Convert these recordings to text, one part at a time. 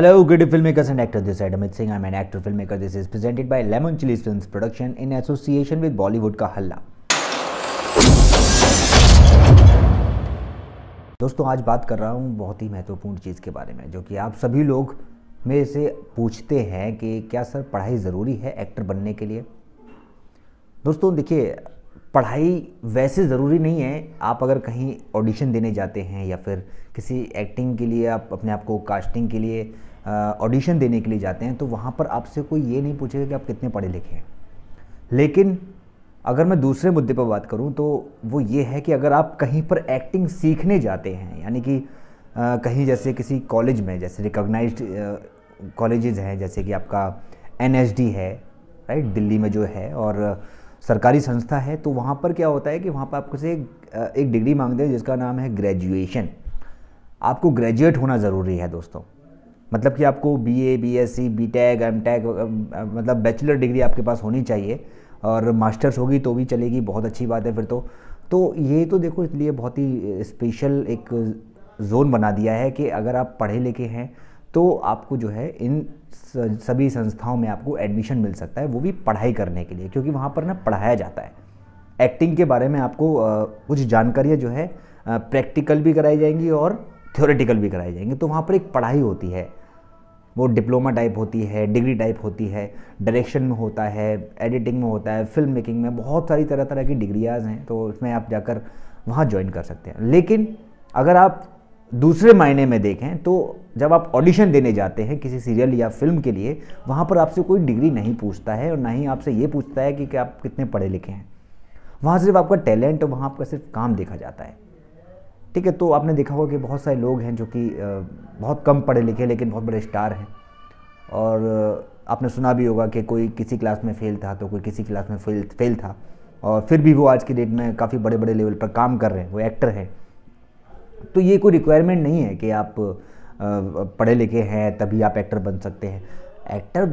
Hello, good filmmakers and actors. This is Amit Singh. I'm an actor filmmaker. This is presented by Lemon Chili Films Production in association with Bollywood का हल्ला दोस्तों आज बात कर रहा हूँ बहुत ही महत्वपूर्ण चीज़ के बारे में जो कि आप सभी लोग मेरे से पूछते हैं कि क्या सर पढ़ाई ज़रूरी है एक्टर बनने के लिए दोस्तों देखिए पढ़ाई वैसे ज़रूरी नहीं है आप अगर कहीं ऑडिशन देने जाते हैं या फिर किसी एक्टिंग के लिए आप अपने आप को कास्टिंग के लिए ऑडिशन देने के लिए जाते हैं तो वहाँ पर आपसे कोई ये नहीं पूछेगा कि आप कितने पढ़े लिखे हैं लेकिन अगर मैं दूसरे मुद्दे पर बात करूँ तो वो ये है कि अगर आप कहीं पर एक्टिंग सीखने जाते हैं यानी कि कहीं जैसे किसी कॉलेज में जैसे रिकॉग्नाइज कॉलेज हैं जैसे कि आपका एन है राइट दिल्ली में जो है और सरकारी संस्था है तो वहाँ पर क्या होता है कि वहाँ पर आपको से एक डिग्री मांगते हैं जिसका नाम है ग्रेजुएशन आपको ग्रेजुएट होना ज़रूरी है दोस्तों मतलब कि आपको B A B S C B tech M tech मतलब बैचलर डिग्री आपके पास होनी चाहिए और मास्टर्स होगी तो भी चलेगी बहुत अच्छी बात है फिर तो तो ये तो देखो इसलिए बहुत ही स्पेशल एक जोन बना दिया है कि अगर आप पढ़े लिखे हैं तो आपको जो है इन सभी संस्थाओं में आपको एडमिशन मिल सकता है वो भी पढ़ाई करने के लिए क्योंकि वहाँ पर ना पढ़ाया जाता है एक्टिंग के बारे में आपको कुछ जानकारियाँ जो है प्रैक्टिकल भी कराई जाएंगी और थ्योरेटिकल भी कराई जाएंगी तो वहाँ पर एक पढ़ाई होती है वो डिप्लोमा टाइप होती है डिग्री टाइप होती है डायरेक्शन में होता है एडिटिंग में होता है फिल्म मेकिंग में बहुत सारी तरह तरह की डिग्रियाज हैं तो उसमें आप जाकर वहाँ ज्वाइन कर सकते हैं लेकिन अगर आप दूसरे मायने में देखें तो जब आप ऑडिशन देने जाते हैं किसी सीरियल या फिल्म के लिए वहाँ पर आपसे कोई डिग्री नहीं पूछता है और ना ही आपसे ये पूछता है कि, क्या आप कितने पढ़े लिखे हैं वहाँ सिर्फ आपका टैलेंट और वहाँ आपका सिर्फ काम देखा जाता है ठीक है तो आपने देखा होगा कि बहुत सारे लोग हैं जो कि बहुत कम पढ़े लिखे लेकिन बहुत बड़े स्टार हैं और आपने सुना भी होगा कि कोई किसी क्लास में फेल था तो कोई किसी क्लास में फेल फेल था और फिर भी वो आज की डेट में काफ़ी बड़े बड़े लेवल पर काम कर रहे हैं वो एक्टर हैं तो ये कोई रिक्वायरमेंट नहीं है कि आप पढ़े लिखे हैं तभी आप एक्टर बन सकते हैं एक्टर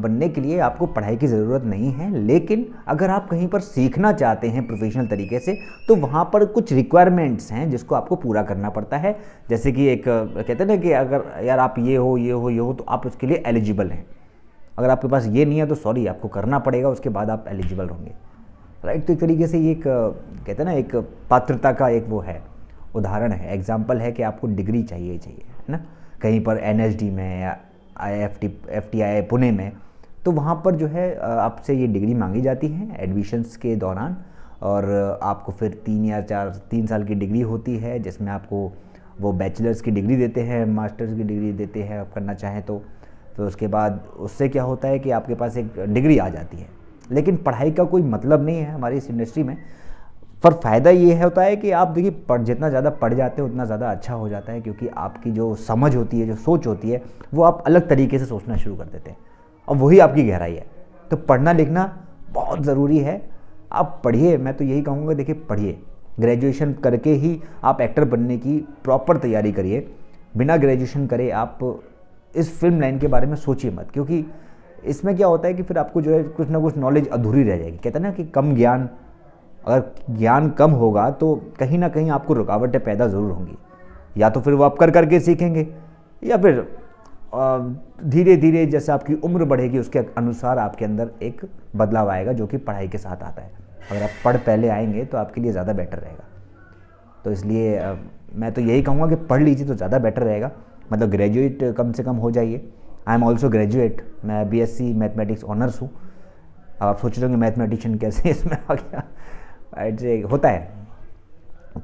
बनने के लिए आपको पढ़ाई की ज़रूरत नहीं है लेकिन अगर आप कहीं पर सीखना चाहते हैं प्रोफेशनल तरीके से तो वहाँ पर कुछ रिक्वायरमेंट्स हैं जिसको आपको पूरा करना पड़ता है जैसे कि एक कहते हैं ना कि अगर यार आप ये हो ये हो ये हो तो आप उसके लिए एलिजिबल हैं अगर आपके पास ये नहीं है तो सॉरी आपको करना पड़ेगा उसके बाद आप एलिजिबल होंगे राइट तो एक तरीके से ये एक कहते हैं ना एक पात्रता का एक वो है उदाहरण है एग्जाम्पल है कि आपको डिग्री चाहिए चाहिए है ना कहीं पर एन में या I F T F T I Pune में तो वहाँ पर जो है आपसे ये डिग्री मांगी जाती है एडमिशन्स के दौरान और आपको फिर तीन या चार तीन साल की डिग्री होती है जिसमें आपको वो बैचलर्स की डिग्री देते हैं मास्टर्स की डिग्री देते हैं आप करना चाहें तो फिर उसके बाद उससे क्या होता है कि आपके पास एक डिग्री आ जाती है लेकिन पढ़ाई का कोई मतलब नहीं है हमारी इस इंडस्ट्री में पर फ़ायदा ये है होता है कि आप देखिए पढ़ जितना ज़्यादा पढ़ जाते हैं उतना ज़्यादा अच्छा हो जाता है क्योंकि आपकी जो समझ होती है जो सोच होती है वो आप अलग तरीके से सोचना शुरू कर देते हैं और वही आपकी गहराई है तो पढ़ना लिखना बहुत ज़रूरी है आप पढ़िए मैं तो यही कहूँगा देखिए पढ़िए ग्रेजुएशन करके ही आप एक्टर बनने की प्रॉपर तैयारी करिए बिना ग्रेजुएशन करे आप इस फिल्म लाइन के बारे में सोचिए मत क्योंकि इसमें क्या होता है कि फिर आपको जो है कुछ ना कुछ नॉलेज अधूरी रह जाएगी कहते हैं ना कि कम ज्ञान अगर ज्ञान कम होगा तो कहीं ना कहीं आपको रुकावटें पैदा ज़रूर होंगी या तो फिर वो आप कर करके सीखेंगे या फिर धीरे धीरे जैसे आपकी उम्र बढ़ेगी उसके अनुसार आपके अंदर एक बदलाव आएगा जो कि पढ़ाई के साथ आता है अगर आप पढ़ पहले आएंगे तो आपके लिए ज़्यादा बेटर रहेगा तो इसलिए मैं तो यही कहूँगा कि पढ़ लीजिए तो ज़्यादा बेटर रहेगा मतलब ग्रेजुएट कम से कम हो जाइए आई एम ऑल्सो ग्रेजुएट मैं B S C mathematics honours हूँ अब आप सोच रहे होंगे मैथमेटिशियन कैसे इसमें आ गया होता है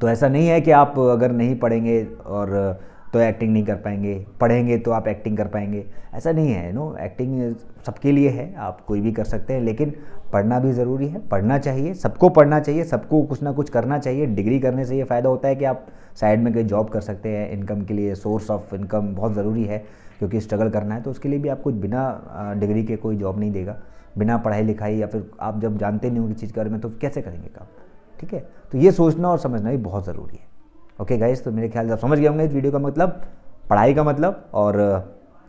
तो ऐसा नहीं है कि आप अगर नहीं पढ़ेंगे और तो एक्टिंग नहीं कर पाएंगे पढ़ेंगे तो आप एक्टिंग कर पाएंगे ऐसा नहीं है नो एक्टिंग सबके लिए है आप कोई भी कर सकते हैं लेकिन पढ़ना भी ज़रूरी है पढ़ना चाहिए सबको पढ़ना चाहिए सबको कुछ ना कुछ करना चाहिए डिग्री करने से ये फ़ायदा होता है कि आप साइड में कहीं जॉब कर सकते हैं इनकम के लिए सोर्स ऑफ इनकम बहुत ज़रूरी है क्योंकि स्ट्रगल करना है तो उसके लिए भी आपको बिना डिग्री uh, के कोई जॉब नहीं देगा बिना पढ़ाई लिखाई या फिर आप जब जानते नहीं होंगे चीज़ के बारे में तो कैसे करेंगे काम ठीक है तो ये सोचना और समझना भी बहुत ज़रूरी है ओके गाइज तो मेरे ख्याल से आप समझ गए होंगे इस वीडियो का मतलब पढ़ाई का मतलब और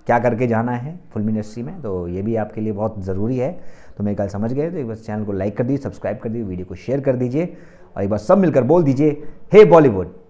क्या करके जाना है फिल्म इंडस्ट्री में तो ये भी आपके लिए बहुत ज़रूरी है तो मेरे ख्याल समझ गए तो एक बार चैनल को लाइक कर दीजिए सब्सक्राइब कर दीजिए वीडियो को शेयर कर दीजिए और एक बार सब मिलकर बोल दीजिए हे बॉलीवुड